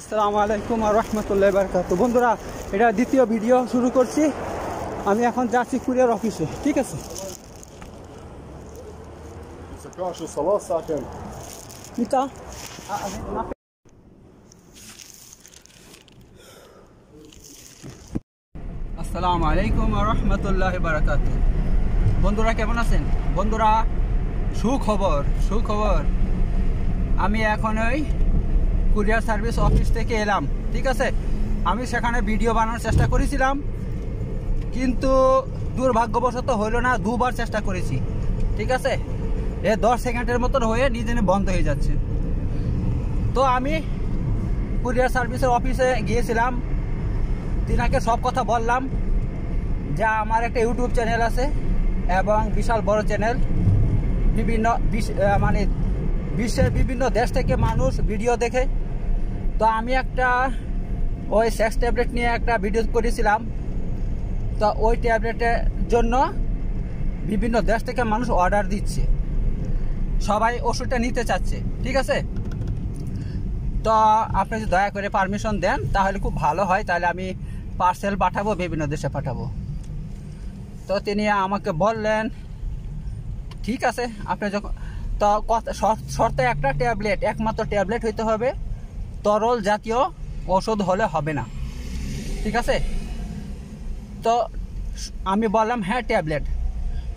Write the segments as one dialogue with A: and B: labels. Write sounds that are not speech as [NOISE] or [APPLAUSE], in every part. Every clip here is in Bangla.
A: আসসালামু আলাইকুম আর রহমতুল্লাহ বারকাত বন্ধুরা এটা দ্বিতীয় ভিডিও শুরু করছি আমি এখন যাচ্ছি কুরিয়ার অফিসে ঠিক আছে আসসালামু আলাইকুম আর রহমতুল্লাহ বারাকাত বন্ধুরা কেমন আছেন বন্ধুরা সুখবর সুখবর আমি এখন ওই কুরিয়ার সার্ভিস অফিস থেকে এলাম ঠিক আছে আমি সেখানে ভিডিও বানানোর চেষ্টা করেছিলাম কিন্তু দুর্ভাগ্যবশত হইল না দুবার চেষ্টা করেছি ঠিক আছে এ দশ সেকেন্ডের মতন হয়ে নিজে বন্ধ হয়ে যাচ্ছে তো আমি কুরিয়ার সার্ভিসের অফিসে গিয়েছিলাম তিনাকে সব কথা বললাম যা আমার একটা ইউটিউব চ্যানেল আছে এবং বিশাল বড় চ্যানেল বিভিন্ন মানে বিশ্বের বিভিন্ন দেশ থেকে মানুষ ভিডিও দেখে তো আমি একটা ওই সেক্স ট্যাবলেট নিয়ে একটা ভিডিও করেছিলাম তো ওই ট্যাবলেটের জন্য বিভিন্ন দেশ থেকে মানুষ অর্ডার দিচ্ছে সবাই ওষুধটা নিতে চাচ্ছে ঠিক আছে তো আপনি যদি দয়া করে পারমিশন দেন তাহলে খুব ভালো হয় তাহলে আমি পার্সেল পাঠাবো বিভিন্ন দেশে পাঠাবো তো তিনি আমাকে বললেন ঠিক আছে আপনি যখন তো শর্তে একটা ট্যাবলেট একমাত্র ট্যাবলেট হইতে হবে তরল জাতীয় ওষুধ হলে হবে না ঠিক আছে তো আমি বললাম হ্যাঁ ট্যাবলেট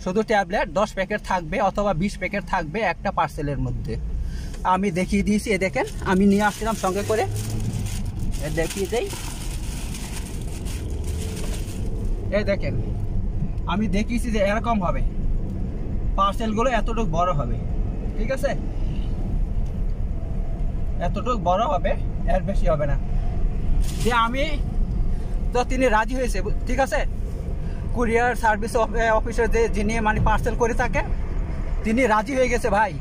A: শুধু ট্যাবলেট দশ প্যাকেট থাকবে অথবা বিশ প্যাকেট থাকবে একটা পার্সেলের মধ্যে আমি দেখিয়ে দিয়েছি এ দেখেন আমি নিয়ে আসছিলাম সঙ্গে করে দেখিয়ে দেই এ দেখেন আমি দেখিয়েছি যে এরকম হবে পার্সেলগুলো এতটুকু বড় হবে ঠিক আছে এতটুকু বড় হবে এর বেশি হবে না যে আমি তো তিনি রাজি হয়েছে ঠিক আছে কুরিয়ার সার্ভিস অফিসে যে যিনি মানে পার্সেল করে থাকে তিনি রাজি হয়ে গেছে ভাই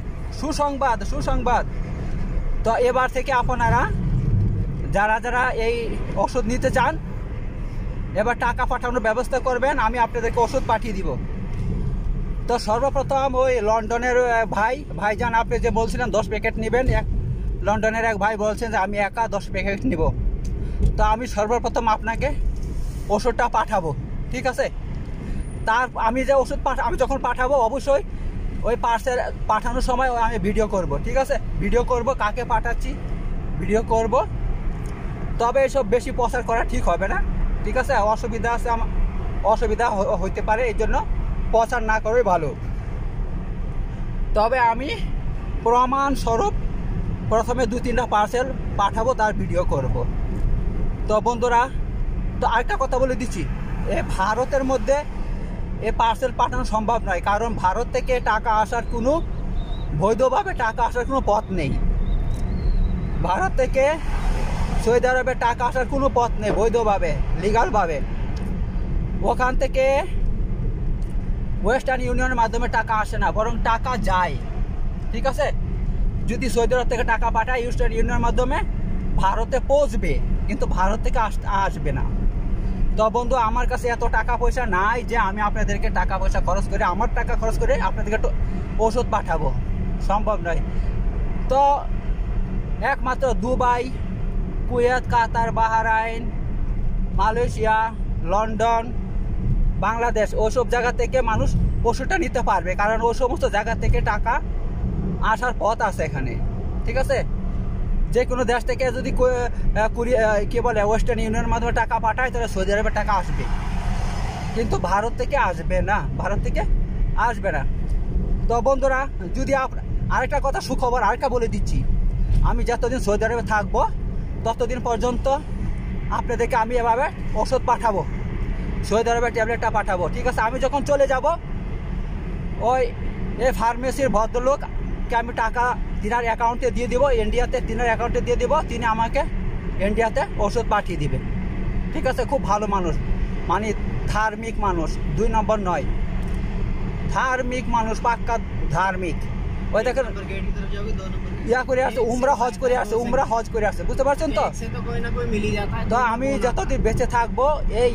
A: সুসংবাদ সুসংবাদ তো এবার থেকে আপনারা যারা যারা এই ওষুধ নিতে চান এবার টাকা পাঠানোর ব্যবস্থা করবেন আমি আপনাদেরকে ওষুধ পাঠিয়ে দিব তো সর্বপ্রথম ওই লন্ডনের ভাই ভাইজান আপনি যে বলছিলেন দশ প্যাকেট নেবেন এক লন্ডনের এক ভাই বলছেন যে আমি একা দশ প্যাকেট নিব তো আমি সর্বপ্রথম আপনাকে ওষুধটা পাঠাবো ঠিক আছে তার আমি যে ওষুধ পাঠ আমি যখন পাঠাবো অবশ্যই ওই পার্সেল পাঠানোর সময় আমি ভিডিও করব ঠিক আছে ভিডিও করব কাকে পাঠাচ্ছি ভিডিও করব তবে এসব বেশি প্রচার করা ঠিক হবে না ঠিক আছে অসুবিধা আছে আমার অসুবিধা হইতে পারে এই জন্য প্রচার না করাই ভালো তবে আমি প্রমাণস্বরূপ প্রথমে দু তিনটা পার্সেল পাঠাবো তার ভিডিও করব। তো বন্ধুরা তো আরেকটা কথা বলে দিচ্ছি এ ভারতের মধ্যে এ পার্সেল পাঠানো সম্ভব নয় কারণ ভারত থেকে টাকা আসার কোনো বৈধভাবে টাকা আসার কোনো পথ নেই ভারত থেকে সৌদি আরবে টাকা আসার কোনো পথ নেই বৈধভাবে লিগালভাবে ওখান থেকে ওয়েস্টার্ন ইউনিয়নের মাধ্যমে টাকা আসে না বরং টাকা যায় ঠিক আছে যদি সৌদি আরব থেকে টাকা পাঠায় ইউস্টার ইউনিয়নের মাধ্যমে ভারতে পৌঁছবে কিন্তু ভারত থেকে আসবে না তো বন্ধু আমার কাছে এত টাকা পয়সা নাই যে আমি আপনাদেরকে টাকা পয়সা খরচ করে আমার টাকা খরচ করে আপনাদেরকে ওষুধ পাঠাবো সম্ভব নয় তো একমাত্র Dubai Kuwait Qatar Bahrain Malaysia London Bangladesh ওসব জায়গা থেকে মানুষ ওষুধটা নিতে পারবে কারণ ওই সমস্ত জায়গা থেকে টাকা আসার পথ আছে এখানে ঠিক আছে যে কোনো দেশ থেকে যদি কি বলে ওয়েস্টার্ন ইউনিয়নের মাধ্যমে টাকা পাঠায় তাহলে সৌদি আরবের টাকা আসবে কিন্তু ভারত থেকে আসবে না ভারত থেকে আসবে না তো বন্ধুরা যদি আরেকটা কথা সুখবর আরেকটা বলে দিচ্ছি আমি যতদিন সৌদি আরবে থাকবো ততদিন পর্যন্ত আপনাদেরকে আমি এভাবে ওষুধ পাঠাবো সৌদি আরবের ট্যাবলেটটা পাঠাবো ঠিক আছে আমি যখন চলে যাব ওই এ ফার্মেসির ভদ্রলোক তাকে আমি টাকা তিনার অ্যাকাউন্টে দিয়ে দেবো ইন্ডিয়াতে তিনার অ্যাকাউন্টে দিয়ে দেবো তিনি আমাকে ইন্ডিয়াতে ওষুধ পাঠিয়ে দিবে ঠিক আছে খুব ভালো মানুষ মানে ধার্মিক মানুষ দুই নম্বর নয় ধার্মিক মানুষ পাক্কা ধার্মিক ওই দেখেন ইয়া করে আসে উমরা হজ করে আসে উমরা হজ করে আসে বুঝতে পারছেন তো তো আমি যতদিন বেঁচে থাকবো এই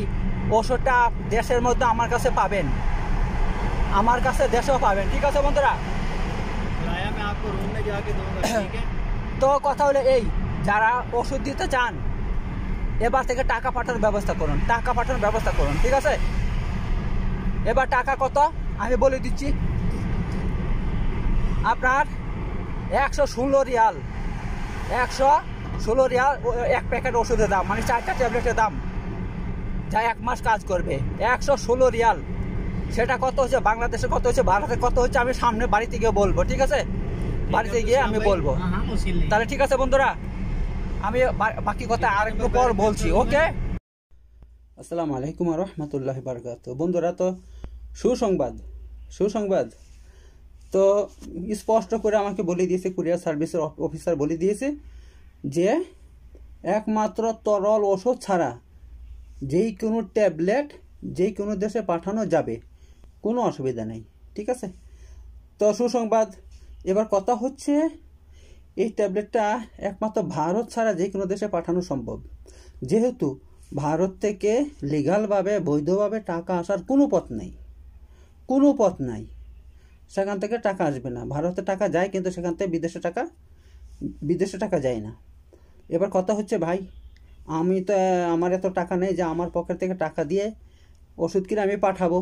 A: ওষুধটা দেশের মধ্যে আমার কাছে পাবেন আমার কাছে দেশেও পাবেন ঠিক আছে বন্ধুরা [COUGHS] তো কথা হলো এই যারা ওষুধ দিতে চান এবার থেকে টাকা পাঠানোর ব্যবস্থা করুন টাকা পাঠানোর ব্যবস্থা করুন ঠিক আছে এবার টাকা কত আমি বলে দিচ্ছি আপনার একশো ষোলো রিয়াল একশো ষোলো রিয়াল এক প্যাকেট ওষুধের দাম মানে চারটা ট্যাবলেটের দাম যা এক মাস কাজ করবে একশো ষোলো রিয়াল সেটা কত হচ্ছে বাংলাদেশে কত হচ্ছে ভারতে কত হচ্ছে আমি সামনে বাড়িতে গিয়ে বলবো ঠিক আছে বাড়িতে গিয়ে আমি বলবো হ্যাঁ, হ্যাঁ, তাহলে ঠিক আছে বন্ধুরা আমি বাকি কথা আর একটু পর বলছি ওকে আসসালামু আলাইকুম রহমতুল্লাহ বারকাত বন্ধুরা তো সুসংবাদ সুসংবাদ তো স্পষ্ট করে আমাকে বলে দিয়েছে কুরিয়ার সার্ভিসের অফিসার বলে দিয়েছে যে একমাত্র তরল ওষুধ ছাড়া যেই কোনো ট্যাবলেট যেই কোনো দেশে পাঠানো যাবে কোনো অসুবিধা নেই ঠিক আছে তো সুসংবাদ এবার কথা হচ্ছে এই ট্যাবলেটটা একমাত্র ভারত ছাড়া যে কোনো দেশে পাঠানো সম্ভব যেহেতু ভারত থেকে লিগালভাবে বৈধভাবে টাকা আসার কোনো পথ নেই কোনো পথ নাই সেখান থেকে টাকা আসবে না ভারতে টাকা যায় কিন্তু সেখান থেকে বিদেশে টাকা বিদেশে টাকা যায় না এবার কথা হচ্ছে ভাই আমি তো আমার এত টাকা নেই যে আমার পকেট থেকে টাকা দিয়ে ওষুধ কিনে আমি পাঠাবো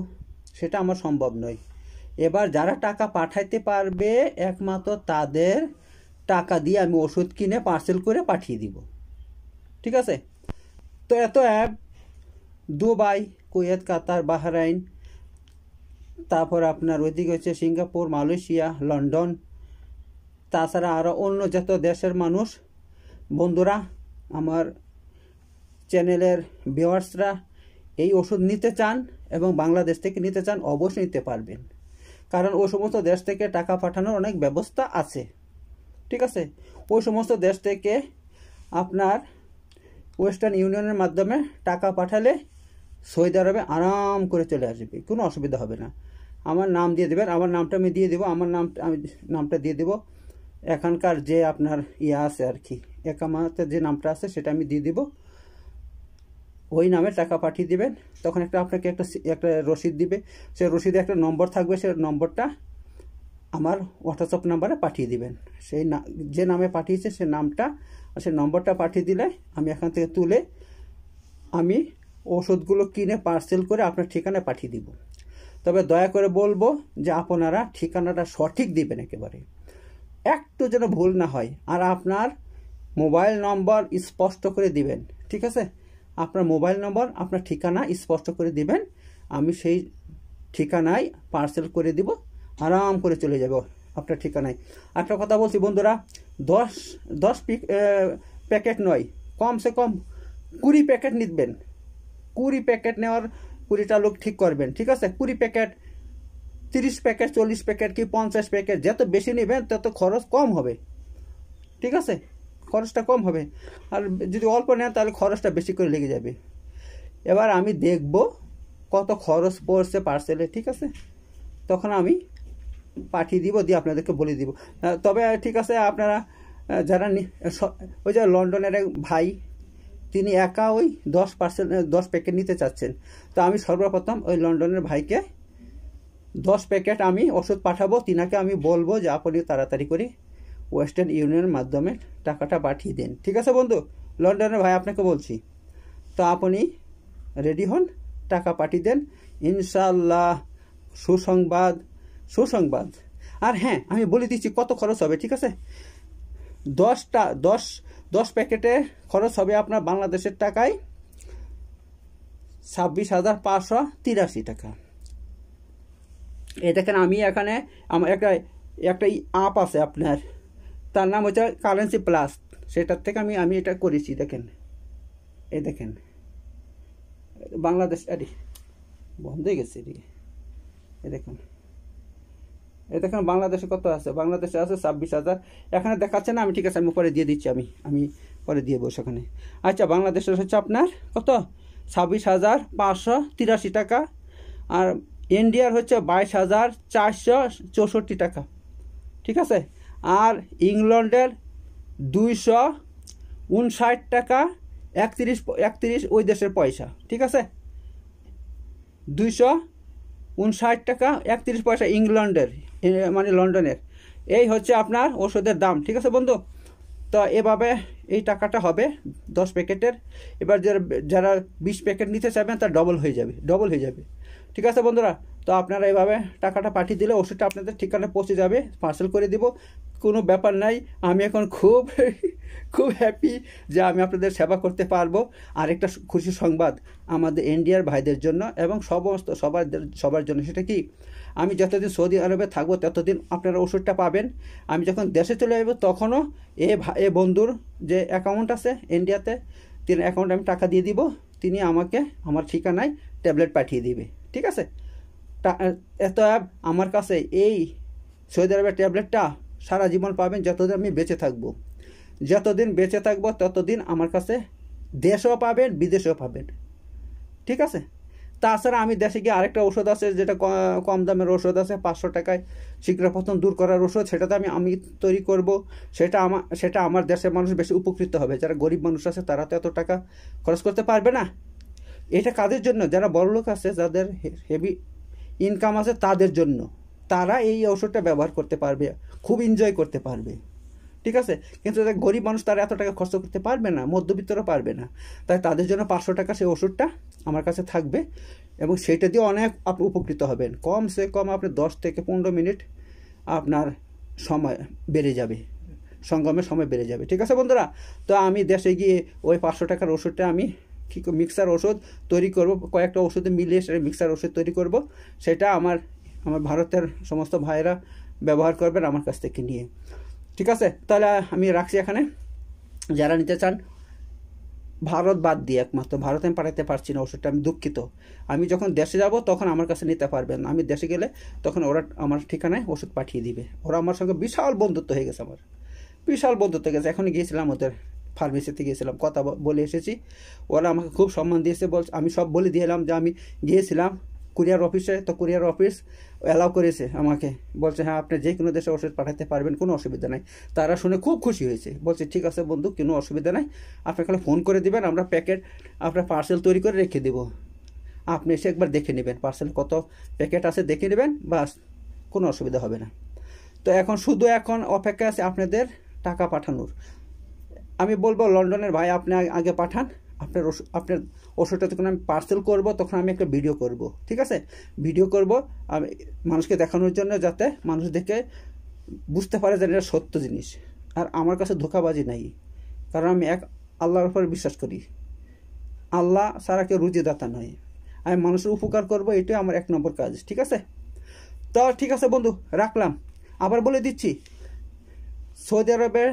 A: সেটা আমার সম্ভব নয় এবার যারা টাকা পাঠাইতে পারবে একমাত্র তাদের টাকা দিয়ে আমি ওষুধ কিনে পার্সেল করে পাঠিয়ে দিব ঠিক আছে তো এত app Dubai Kuwait Qatar Bahrain তারপর আপনার ওইদিকে হচ্ছে সিঙ্গাপুর মালয়েশিয়া লন্ডন তাছাড়া আরও অন্য যত দেশের মানুষ বন্ধুরা আমার চ্যানেলের ভিওয়ার্সরা এই ওষুধ নিতে চান এবং বাংলাদেশ থেকে নিতে চান অবশ্যই নিতে পারবেন কারণ ওই সমস্ত দেশ থেকে টাকা পাঠানোর অনেক ব্যবস্থা আছে ঠিক আছে ওই সমস্ত দেশ থেকে আপনার ওয়েস্টার্ন ইউনিয়নের মাধ্যমে টাকা পাঠালে সৌদি আরবে আরাম করে চলে আসবে কোনো অসুবিধা হবে না আমার নাম দিয়ে দেবেন আমার নামটা আমি দিয়ে দেবো আমার নাম আমি নামটা দিয়ে দেবো এখানকার যে আপনার ইয়ে আছে আর কি একামাতে যে নামটা আছে সেটা আমি দিয়ে দেবো ওই নামে টাকা পাঠিয়ে দিবেন তখন একটা আপনাকে একটা একটা রসিদ দিবে সে রসিদে একটা নম্বর থাকবে সে নম্বরটা আমার হোয়াটসঅ্যাপ নাম্বারে পাঠিয়ে দিবেন সেই যে নামে পাঠিয়েছে সে নামটা সে নম্বরটা পাঠিয়ে দিলে আমি এখান থেকে তুলে আমি ওষুধগুলো কিনে পার্সেল করে আপনার ঠিকানায় পাঠিয়ে দিব তবে দয়া করে বলবো যে আপনারা ঠিকানাটা সঠিক দিবেন একেবারে একটু যেন ভুল না হয় আর আপনার মোবাইল নম্বর স্পষ্ট করে দিবেন ঠিক আছে আপনার মোবাইল নম্বর আপনার ঠিকানা স্পষ্ট করে দিবেন আমি সেই ঠিকানায় পার্সেল করে দিব আরাম করে চলে যাব আপনার ঠিকানায় একটা কথা বলছি বন্ধুরা দশ দশ প্যাকেট নয় কমসে কম কুড়ি প্যাকেট নিতবেন কুড়ি প্যাকেট নেওয়ার কুড়িটা লোক ঠিক করবেন ঠিক আছে কুড়ি প্যাকেট তিরিশ প্যাকেট চল্লিশ প্যাকেট কি পঞ্চাশ প্যাকেট যত বেশি নেবেন তত খরচ কম হবে ঠিক আছে খরচটা কম হবে আর যদি অল্প নেন তাহলে খরচটা বেশি করে লেগে যাবে এবার আমি দেখব কত খরচ পড়ছে পার্সেলে ঠিক আছে তখন আমি পাঠিয়ে দিব দিয়ে আপনাদেরকে বলে দিব তবে ঠিক আছে আপনারা যারা ওই যে লন্ডনের এক ভাই তিনি একা ওই দশ পার্সেল দশ প্যাকেট নিতে চাচ্ছেন তো আমি সর্বপ্রথম ওই লন্ডনের ভাইকে দশ প্যাকেট আমি ওষুধ পাঠাবো তিনাকে আমি বলবো যে আপনি তাড়াতাড়ি করে ওয়েস্টার্ন ইউনিয়নের মাধ্যমে টাকাটা পাঠিয়ে দেন ঠিক আছে বন্ধু লন্ডনের ভাই আপনাকে বলছি তো আপনি রেডি হন টাকা পাঠিয়ে দেন ইনশাল্লাহ সুসংবাদ সুসংবাদ আর হ্যাঁ আমি বলে দিচ্ছি কত খরচ হবে ঠিক আছে দশটা দশ দশ প্যাকেটে খরচ হবে আপনার বাংলাদেশের টাকায় ছাব্বিশ হাজার পাঁচশো তিরাশি টাকা এ দেখেন আমি এখানে আমার একটা একটা আপ আছে আপনার তার নাম হচ্ছে কারেন্সি প্লাস সেটার থেকে আমি আমি এটা করেছি দেখেন এই দেখেন বাংলাদেশ আরে বন্ধ হয়ে গেছে এদিকে এ দেখুন এ দেখুন বাংলাদেশে কত আছে বাংলাদেশে আছে ছাব্বিশ হাজার এখানে দেখাচ্ছে না আমি ঠিক আছে আমি পরে দিয়ে দিচ্ছি আমি আমি পরে দিয়ে বসে ওখানে আচ্ছা বাংলাদেশের হচ্ছে আপনার কত ছাব্বিশ হাজার পাঁচশো তিরাশি টাকা আর ইন্ডিয়ার হচ্ছে বাইশ হাজার চারশো চৌষট্টি টাকা ঠিক আছে আর ইংল্যান্ডের দুইশো উনষাট টাকা একত্রিশ একত্রিশ ওই দেশের পয়সা ঠিক আছে দুইশো উনষাট টাকা একত্রিশ পয়সা ইংল্যান্ডের মানে লন্ডনের এই হচ্ছে আপনার ওষুধের দাম ঠিক আছে বন্ধু তো এভাবে এই টাকাটা হবে দশ প্যাকেটের এবার যারা যারা বিশ প্যাকেট নিতে চাইবেন তার ডবল হয়ে যাবে ডবল হয়ে যাবে ঠিক আছে বন্ধুরা তো আপনারা এভাবে টাকাটা পাঠিয়ে দিলে ওষুধটা আপনাদের ঠিকানা পৌঁছে যাবে পার্সেল করে দিব কোনো ব্যাপার নাই আমি এখন খুব [LAUGHS] খুব হ্যাপি যে আমি আপনাদের সেবা করতে পারবো আরেকটা খুশি সংবাদ আমাদের ইন্ডিয়ার ভাইদের জন্য এবং সমস্ত সবার সবার জন্য সেটা কি আমি যতদিন সৌদি আরবে থাকবো ততদিন আপনারা ওষুধটা পাবেন আমি যখন দেশে চলে যাবো তখনও এ এ বন্ধুর যে অ্যাকাউন্ট আছে ইন্ডিয়াতে তিনি অ্যাকাউন্টে আমি টাকা দিয়ে দিব তিনি আমাকে আমার ঠিকানায় ট্যাবলেট পাঠিয়ে দিবে ঠিক আছে অতএব আমার কাছে এই সৌদি আরবের ট্যাবলেটটা সারা জীবন পাবেন যতদিন আমি বেঁচে থাকবো যতদিন বেঁচে থাকবো ততদিন আমার কাছে দেশও পাবেন বিদেশেও পাবেন ঠিক আছে তাছাড়া আমি দেশে গিয়ে আরেকটা ওষুধ আছে যেটা কম দামের ওষুধ আছে পাঁচশো টাকায় শীঘ্রপতন দূর করার ওষুধ সেটা তো আমি আমি তৈরি করব সেটা আমার সেটা আমার দেশের মানুষ বেশি উপকৃত হবে যারা গরিব মানুষ আছে তারা তো এত টাকা খরচ করতে পারবে না এটা কাদের জন্য যারা বড়লোক আছে যাদের হেভি ইনকাম আছে তাদের জন্য তারা এই ওষুধটা ব্যবহার করতে পারবে খুব এনজয় করতে পারবে ঠিক আছে কিন্তু তাদের গরিব মানুষ তারা এত টাকা খরচ করতে পারবে না মধ্যবিত্তরও পারবে না তাই তাদের জন্য পাঁচশো টাকা সেই ওষুধটা আমার কাছে থাকবে এবং সেটা দিয়ে অনেক আপনি উপকৃত হবেন কম সে কম আপনি দশ থেকে পনেরো মিনিট আপনার সময় বেড়ে যাবে সঙ্গমের সময় বেড়ে যাবে ঠিক আছে বন্ধুরা তো আমি দেশে গিয়ে ওই পাঁচশো টাকার ওষুধটা আমি কী মিক্সার ওষুধ তৈরি করব কয়েকটা ওষুধে মিলিয়ে সেটা মিক্সার ওষুধ তৈরি করব সেটা আমার আমার ভারতের সমস্ত ভাইয়েরা ব্যবহার করবেন আমার কাছ থেকে নিয়ে ঠিক আছে তাহলে আমি রাখছি এখানে যারা নিতে চান ভারত বাদ দিয়ে একমাত্র ভারতে আমি পাঠাতে পারছি না ওষুধটা আমি দুঃখিত আমি যখন দেশে যাব তখন আমার কাছে নিতে পারবেন আমি দেশে গেলে তখন ওরা আমার ঠিকানায় ওষুধ পাঠিয়ে দিবে ওরা আমার সঙ্গে বিশাল বন্ধুত্ব হয়ে গেছে আমার বিশাল বন্ধুত্ব গেছে এখন গিয়েছিলাম ওদের ফার্মেসিতে গিয়েছিলাম কথা বলে এসেছি ওরা আমাকে খুব সম্মান দিয়েছে বল আমি সব বলে দিয়েলাম যে আমি গিয়েছিলাম কুরিয়ার অফিসে তো কুরিয়ার অফিস অ্যালাউ করেছে আমাকে বলছে হ্যাঁ আপনি যে কোনো দেশে ওষুধ পাঠাতে পারবেন কোনো অসুবিধা নাই তারা শুনে খুব খুশি হয়েছে বলছে ঠিক আছে বন্ধু কোনো অসুবিধা নাই আপনি খালি ফোন করে দেবেন আমরা প্যাকেট আপনার পার্সেল তৈরি করে রেখে দেবো আপনি এসে একবার দেখে নেবেন পার্সেল কত প্যাকেট আছে দেখে নেবেন বাস কোনো অসুবিধা হবে না তো এখন শুধু এখন অপেক্ষা আছে আপনাদের টাকা পাঠানোর আমি বলবো লন্ডনের ভাই আপনি আগে পাঠান আপনার ওষুধ আপনার ওষুধটা যখন আমি পার্সেল করব তখন আমি একটা ভিডিও করব ঠিক আছে ভিডিও করব আমি মানুষকে দেখানোর জন্য যাতে মানুষ দেখে বুঝতে পারে যে এটা সত্য জিনিস আর আমার কাছে ধোকাবাজি নাই কারণ আমি এক আল্লাহর উপরে বিশ্বাস করি আল্লাহ সারা কেউ রুজিদাতা নয় আমি মানুষের উপকার করব এটাই আমার এক নম্বর কাজ ঠিক আছে তো ঠিক আছে বন্ধু রাখলাম আবার বলে দিচ্ছি সৌদি আরবের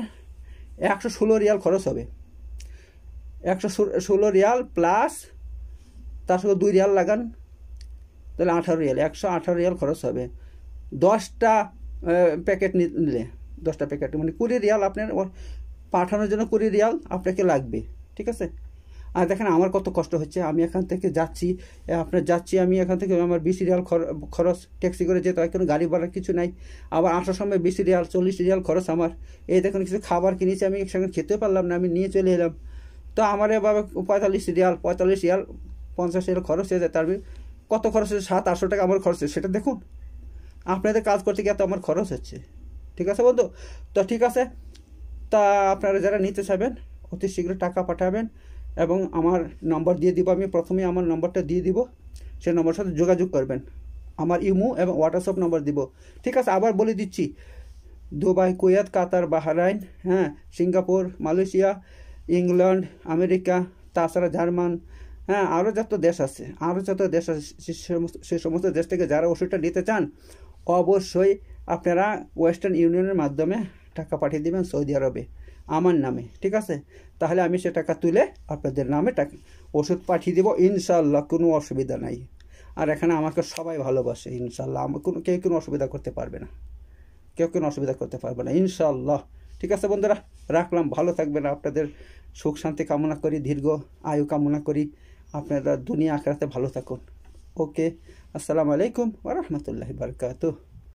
A: একশো ষোলো রিয়াল খরচ হবে একশো ষোলো রিয়াল প্লাস তার সঙ্গে দুই রিয়াল লাগান তাহলে আঠারো রিয়াল একশো আঠারো রিয়াল খরচ হবে দশটা প্যাকেট নিলে দশটা প্যাকেট মানে কুড়ি রিয়াল আপনার পাঠানোর জন্য কুড়ি রিয়াল আপনাকে লাগবে ঠিক আছে আর দেখেন আমার কত কষ্ট হচ্ছে আমি এখান থেকে যাচ্ছি আপনার যাচ্ছি আমি এখান থেকে আমার বিশ রিয়াল খরচ ট্যাক্সি করে যেতে হয় কোনো গাড়ি ভাড়ার কিছু নাই আবার আসার সময় বিশ রিয়াল চল্লিশ রিয়াল খরচ আমার এই দেখুন কিছু খাবার কিনেছি আমি একসঙ্গে খেতে পারলাম না আমি নিয়ে চলে এলাম তো আমার এভাবে পঁয়তাল্লিশ রিয়াল পঁয়তাল্লিশ রিয়াল পঞ্চাশ রিয়াল খরচ হয়ে যায় তার মানে কত খরচ হচ্ছে সাত আটশো টাকা আমার খরচ হচ্ছে সেটা দেখুন আপনাদের কাজ করতে গিয়ে এত আমার খরচ হচ্ছে ঠিক আছে বন্ধু তো ঠিক আছে তা আপনারা যারা নিতে চাবেন অতি শীঘ্র টাকা পাঠাবেন এবং আমার নম্বর দিয়ে দিব আমি প্রথমে আমার নম্বরটা দিয়ে দিব সে নম্বর সাথে যোগাযোগ করবেন আমার ইমো এবং হোয়াটসঅ্যাপ নম্বর দিব ঠিক আছে আবার বলে দিচ্ছি দুবাই কুয়েত কাতার বাহরাইন হ্যাঁ সিঙ্গাপুর মালয়েশিয়া ইংল্যান্ড আমেরিকা তাছাড়া জার্মান হ্যাঁ আরও যত দেশ আছে আরও যত দেশ আছে সে সমস্ত দেশ থেকে যারা ওষুধটা নিতে চান অবশ্যই আপনারা ওয়েস্টার্ন ইউনিয়নের মাধ্যমে টাকা পাঠিয়ে দেবেন সৌদি আরবে আমার নামে ঠিক আছে তাহলে আমি সে টাকা তুলে আপনাদের নামে টাকা ওষুধ পাঠিয়ে দেবো ইনশাল্লাহ কোনো অসুবিধা নাই আর এখানে আমাকে সবাই ভালোবাসে ইনশাল্লাহ আমার কোনো কেউ কোনো অসুবিধা করতে পারবে না কেউ কোনো অসুবিধা করতে পারবে না ইনশাল্লাহ ঠিক আছে বন্ধুরা রাখলাম ভালো থাকবেন আপনাদের সুখ শান্তি কামনা করি দীর্ঘ আয়ু কামনা করি আপনারা দুনিয়া আঁকড়াতে ভালো থাকুন ওকে আসসালামু আলাইকুম ওরহমতুল্লাহ বারকাত